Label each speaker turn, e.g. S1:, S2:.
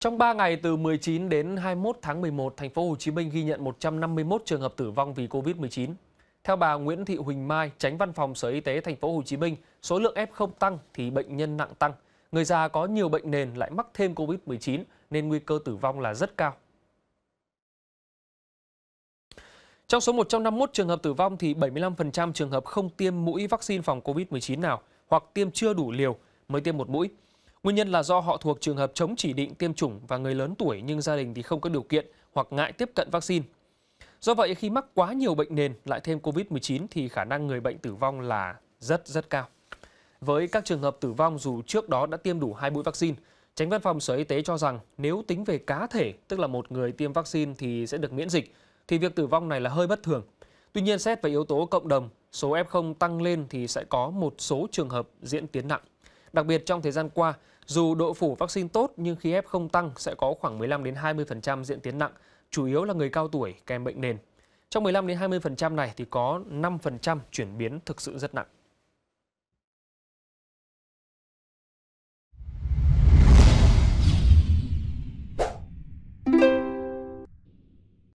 S1: Trong 3 ngày từ 19 đến 21 tháng 11, thành phố Hồ Chí Minh ghi nhận 151 trường hợp tử vong vì Covid-19. Theo bà Nguyễn Thị Huỳnh Mai, Tránh Văn phòng Sở Y tế thành phố Hồ Chí Minh, số lượng f không tăng thì bệnh nhân nặng tăng. Người già có nhiều bệnh nền lại mắc thêm Covid-19 nên nguy cơ tử vong là rất cao. Trong số 151 trường hợp tử vong thì 75% trường hợp không tiêm mũi vaccine phòng Covid-19 nào hoặc tiêm chưa đủ liều mới tiêm một mũi. Nguyên nhân là do họ thuộc trường hợp chống chỉ định tiêm chủng và người lớn tuổi nhưng gia đình thì không có điều kiện hoặc ngại tiếp cận vaccine. Do vậy, khi mắc quá nhiều bệnh nền lại thêm COVID-19 thì khả năng người bệnh tử vong là rất rất cao. Với các trường hợp tử vong dù trước đó đã tiêm đủ hai mũi vaccine, Tránh văn phòng Sở Y tế cho rằng nếu tính về cá thể, tức là một người tiêm vaccine thì sẽ được miễn dịch, thì việc tử vong này là hơi bất thường. Tuy nhiên xét về yếu tố cộng đồng, số F0 tăng lên thì sẽ có một số trường hợp diễn tiến nặng. Đặc biệt trong thời gian qua, dù độ phủ vaccine tốt nhưng khi F0 tăng sẽ có khoảng 15 đến 20% diễn tiến nặng, chủ yếu là người cao tuổi, kèm bệnh nền. Trong 15 đến 20% này thì có 5% chuyển biến thực sự rất nặng.